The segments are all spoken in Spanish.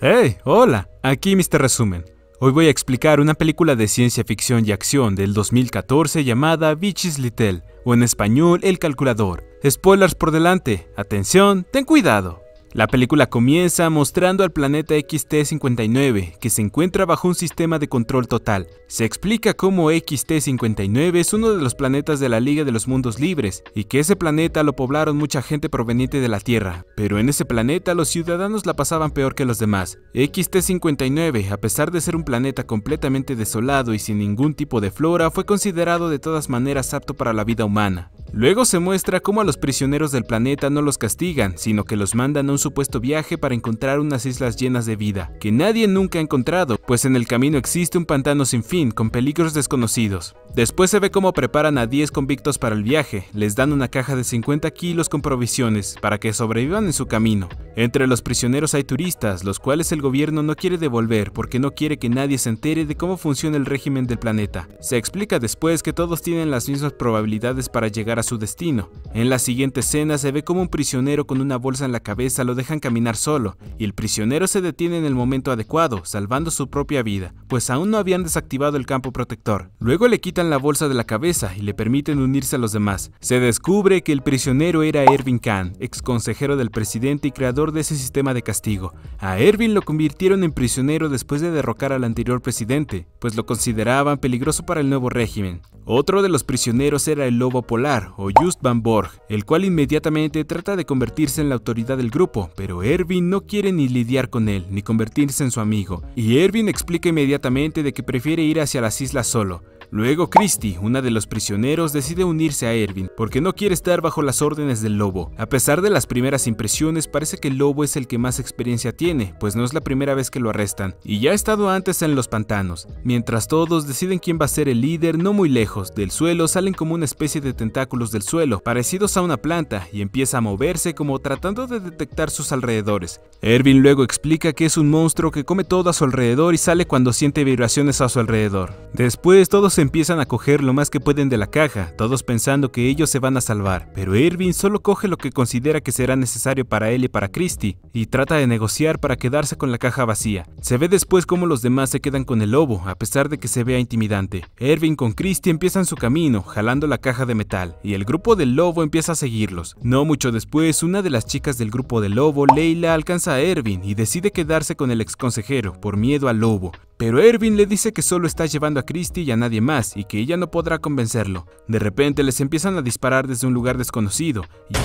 Hey, hola, aquí Mr. Resumen. Hoy voy a explicar una película de ciencia ficción y acción del 2014 llamada Bitches Little, o en español El Calculador. Spoilers por delante, atención, ten cuidado. La película comienza mostrando al planeta XT-59, que se encuentra bajo un sistema de control total. Se explica cómo XT-59 es uno de los planetas de la Liga de los Mundos Libres, y que ese planeta lo poblaron mucha gente proveniente de la Tierra, pero en ese planeta los ciudadanos la pasaban peor que los demás. XT-59, a pesar de ser un planeta completamente desolado y sin ningún tipo de flora, fue considerado de todas maneras apto para la vida humana. Luego se muestra cómo a los prisioneros del planeta no los castigan, sino que los mandan a un supuesto viaje para encontrar unas islas llenas de vida, que nadie nunca ha encontrado, pues en el camino existe un pantano sin fin, con peligros desconocidos. Después se ve cómo preparan a 10 convictos para el viaje, les dan una caja de 50 kilos con provisiones, para que sobrevivan en su camino. Entre los prisioneros hay turistas, los cuales el gobierno no quiere devolver porque no quiere que nadie se entere de cómo funciona el régimen del planeta. Se explica después que todos tienen las mismas probabilidades para llegar a su destino. En la siguiente escena se ve como un prisionero con una bolsa en la cabeza lo dejan caminar solo, y el prisionero se detiene en el momento adecuado, salvando su propia vida, pues aún no habían desactivado el campo protector. Luego le quitan la bolsa de la cabeza y le permiten unirse a los demás. Se descubre que el prisionero era Ervin Kahn, ex consejero del presidente y creador de ese sistema de castigo. A Ervin lo convirtieron en prisionero después de derrocar al anterior presidente, pues lo consideraban peligroso para el nuevo régimen. Otro de los prisioneros era el lobo polar, o Just van Borg, el cual inmediatamente trata de convertirse en la autoridad del grupo, pero Erwin no quiere ni lidiar con él, ni convertirse en su amigo, y Erwin explica inmediatamente de que prefiere ir hacia las islas solo, Luego Christie, una de los prisioneros, decide unirse a Erwin, porque no quiere estar bajo las órdenes del lobo. A pesar de las primeras impresiones, parece que el lobo es el que más experiencia tiene, pues no es la primera vez que lo arrestan, y ya ha estado antes en los pantanos. Mientras todos deciden quién va a ser el líder, no muy lejos, del suelo salen como una especie de tentáculos del suelo, parecidos a una planta, y empieza a moverse como tratando de detectar sus alrededores. Erwin luego explica que es un monstruo que come todo a su alrededor y sale cuando siente vibraciones a su alrededor. Después todos empiezan a coger lo más que pueden de la caja, todos pensando que ellos se van a salvar, pero Irving solo coge lo que considera que será necesario para él y para Christie, y trata de negociar para quedarse con la caja vacía. Se ve después cómo los demás se quedan con el lobo, a pesar de que se vea intimidante. Irving con Christie empiezan su camino, jalando la caja de metal, y el grupo del lobo empieza a seguirlos. No mucho después, una de las chicas del grupo del lobo, Leila, alcanza a Irving y decide quedarse con el ex consejero, por miedo al lobo. Pero Ervin le dice que solo está llevando a Christie y a nadie más y que ella no podrá convencerlo. De repente les empiezan a disparar desde un lugar desconocido y...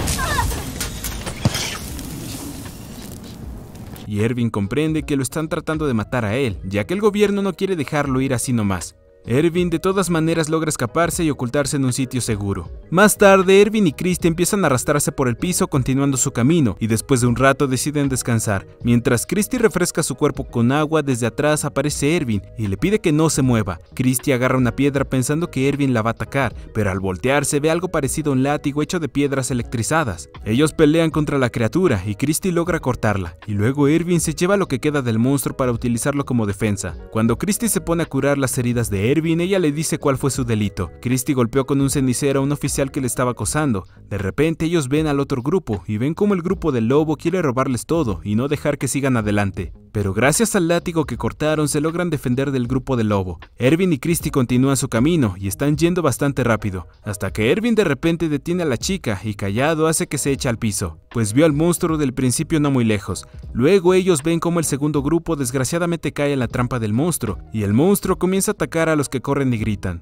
y Ervin comprende que lo están tratando de matar a él, ya que el gobierno no quiere dejarlo ir así nomás. Ervin de todas maneras logra escaparse y ocultarse en un sitio seguro. Más tarde, Ervin y Christie empiezan a arrastrarse por el piso continuando su camino y después de un rato deciden descansar. Mientras Christie refresca su cuerpo con agua, desde atrás aparece Ervin y le pide que no se mueva. Christie agarra una piedra pensando que Ervin la va a atacar, pero al voltearse ve algo parecido a un látigo hecho de piedras electrizadas. Ellos pelean contra la criatura y Christie logra cortarla, y luego Ervin se lleva lo que queda del monstruo para utilizarlo como defensa. Cuando Christie se pone a curar las heridas de Ervin, ella le dice cuál fue su delito. Christie golpeó con un cenicero a un oficial que le estaba acosando. De repente ellos ven al otro grupo y ven como el grupo del lobo quiere robarles todo y no dejar que sigan adelante pero gracias al látigo que cortaron se logran defender del grupo de lobo. Ervin y Christy continúan su camino y están yendo bastante rápido, hasta que Ervin de repente detiene a la chica y callado hace que se eche al piso, pues vio al monstruo del principio no muy lejos. Luego ellos ven como el segundo grupo desgraciadamente cae en la trampa del monstruo, y el monstruo comienza a atacar a los que corren y gritan.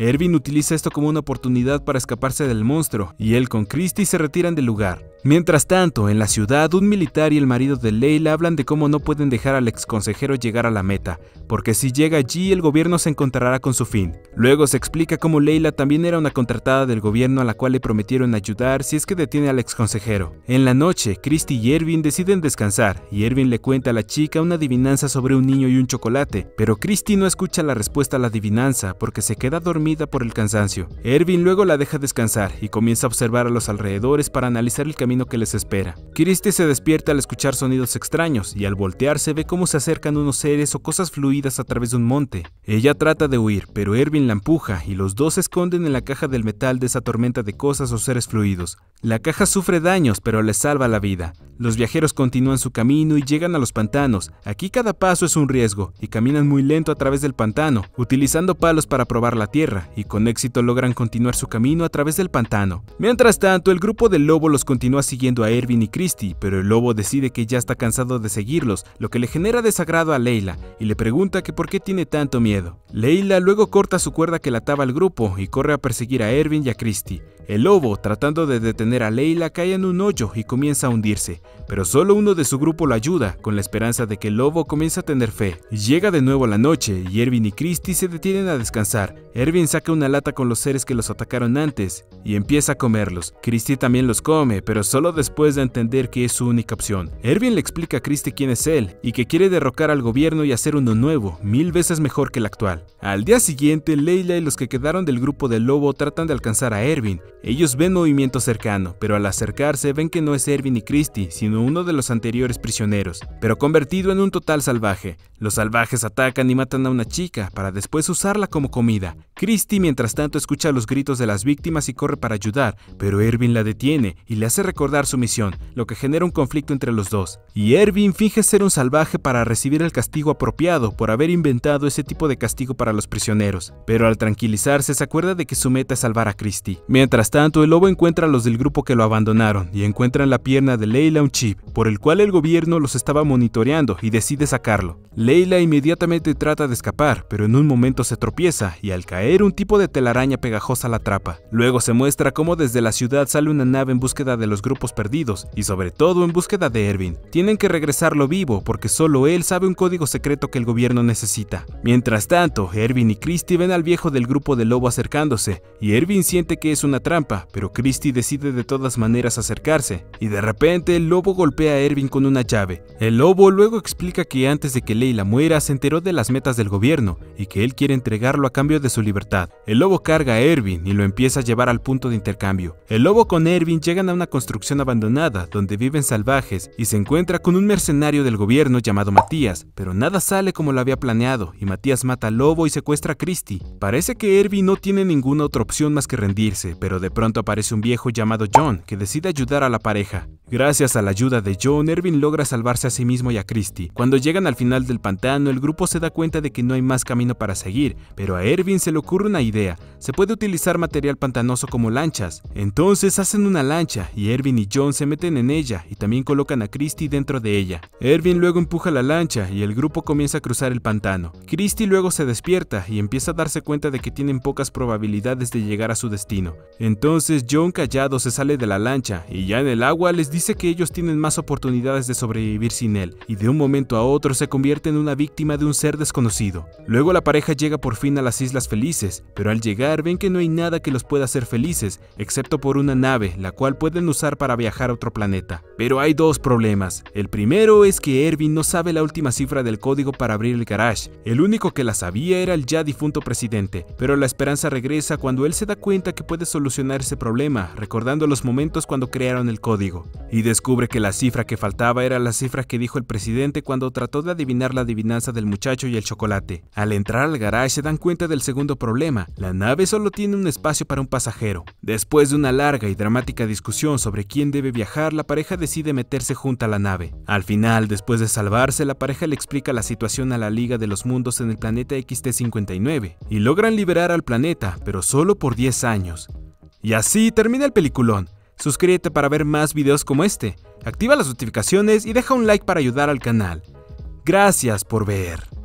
Ervin utiliza esto como una oportunidad para escaparse del monstruo, y él con Christie se retiran del lugar. Mientras tanto, en la ciudad, un militar y el marido de Leila hablan de cómo no pueden dejar al exconsejero llegar a la meta, porque si llega allí el gobierno se encontrará con su fin. Luego se explica cómo Leila también era una contratada del gobierno a la cual le prometieron ayudar si es que detiene al exconsejero. En la noche, Christy y Ervin deciden descansar, y Ervin le cuenta a la chica una adivinanza sobre un niño y un chocolate, pero Christy no escucha la respuesta a la adivinanza porque se queda dormida por el cansancio. Ervin luego la deja descansar y comienza a observar a los alrededores para analizar el camino que les espera. christie se despierta al escuchar sonidos extraños y al voltearse ve cómo se acercan unos seres o cosas fluidas a través de un monte. Ella trata de huir, pero Erwin la empuja y los dos se esconden en la caja del metal de esa tormenta de cosas o seres fluidos. La caja sufre daños, pero les salva la vida. Los viajeros continúan su camino y llegan a los pantanos. Aquí cada paso es un riesgo y caminan muy lento a través del pantano, utilizando palos para probar la tierra, y con éxito logran continuar su camino a través del pantano. Mientras tanto, el grupo de lobo los continúa siguiendo a Erwin y Christie, pero el lobo decide que ya está cansado de seguirlos, lo que le genera desagrado a Leila, y le pregunta que por qué tiene tanto miedo. Leila luego corta su cuerda que la ataba al grupo y corre a perseguir a Erwin y a Christie. El lobo, tratando de detener a Leila, cae en un hoyo y comienza a hundirse, pero solo uno de su grupo lo ayuda, con la esperanza de que el lobo comience a tener fe. Llega de nuevo la noche y Ervin y Christy se detienen a descansar. Ervin saca una lata con los seres que los atacaron antes y empieza a comerlos. Christie también los come, pero solo después de entender que es su única opción. Ervin le explica a Christie quién es él y que quiere derrocar al gobierno y hacer uno nuevo, mil veces mejor que el actual. Al día siguiente, Leila y los que quedaron del grupo del lobo tratan de alcanzar a Ervin, ellos ven movimiento cercano, pero al acercarse ven que no es Erwin y Christie, sino uno de los anteriores prisioneros, pero convertido en un total salvaje. Los salvajes atacan y matan a una chica, para después usarla como comida. Christie mientras tanto escucha los gritos de las víctimas y corre para ayudar, pero Erwin la detiene y le hace recordar su misión, lo que genera un conflicto entre los dos. Y Erwin finge ser un salvaje para recibir el castigo apropiado por haber inventado ese tipo de castigo para los prisioneros, pero al tranquilizarse se acuerda de que su meta es salvar a Christie. Mientras tanto, el lobo encuentra a los del grupo que lo abandonaron y encuentran la pierna de Leila un chip, por el cual el gobierno los estaba monitoreando y decide sacarlo. Leila inmediatamente trata de escapar, pero en un momento se tropieza y al caer un tipo de telaraña pegajosa la atrapa. Luego se muestra cómo desde la ciudad sale una nave en búsqueda de los grupos perdidos y sobre todo en búsqueda de Ervin. Tienen que regresarlo vivo porque solo él sabe un código secreto que el gobierno necesita. Mientras tanto, Ervin y Christy ven al viejo del grupo de lobo acercándose y Ervin siente que es una trampa pero Christie decide de todas maneras acercarse, y de repente el lobo golpea a Ervin con una llave. El lobo luego explica que antes de que Leila muera se enteró de las metas del gobierno, y que él quiere entregarlo a cambio de su libertad. El lobo carga a Ervin y lo empieza a llevar al punto de intercambio. El lobo con Ervin llegan a una construcción abandonada, donde viven salvajes, y se encuentra con un mercenario del gobierno llamado Matías, pero nada sale como lo había planeado, y Matías mata al lobo y secuestra a Christie. Parece que Ervin no tiene ninguna otra opción más que rendirse, pero de pronto aparece un viejo llamado John que decide ayudar a la pareja. Gracias a la ayuda de John, Ervin logra salvarse a sí mismo y a Christy. Cuando llegan al final del pantano, el grupo se da cuenta de que no hay más camino para seguir, pero a Ervin se le ocurre una idea. Se puede utilizar material pantanoso como lanchas. Entonces hacen una lancha y Ervin y John se meten en ella y también colocan a Christy dentro de ella. Ervin luego empuja la lancha y el grupo comienza a cruzar el pantano. Christy luego se despierta y empieza a darse cuenta de que tienen pocas probabilidades de llegar a su destino. Entonces John callado se sale de la lancha y ya en el agua les dice que ellos tienen más oportunidades de sobrevivir sin él, y de un momento a otro se convierte en una víctima de un ser desconocido. Luego la pareja llega por fin a las Islas Felices, pero al llegar ven que no hay nada que los pueda hacer felices, excepto por una nave, la cual pueden usar para viajar a otro planeta. Pero hay dos problemas. El primero es que Erwin no sabe la última cifra del código para abrir el garage. El único que la sabía era el ya difunto presidente, pero la esperanza regresa cuando él se da cuenta que puede solucionar ese problema, recordando los momentos cuando crearon el código, y descubre que la cifra que faltaba era la cifra que dijo el presidente cuando trató de adivinar la adivinanza del muchacho y el chocolate. Al entrar al garage se dan cuenta del segundo problema, la nave solo tiene un espacio para un pasajero. Después de una larga y dramática discusión sobre quién debe viajar, la pareja decide meterse junto a la nave. Al final, después de salvarse, la pareja le explica la situación a la Liga de los Mundos en el planeta XT-59, y logran liberar al planeta, pero solo por 10 años. Y así termina el peliculón. Suscríbete para ver más videos como este, activa las notificaciones y deja un like para ayudar al canal. Gracias por ver.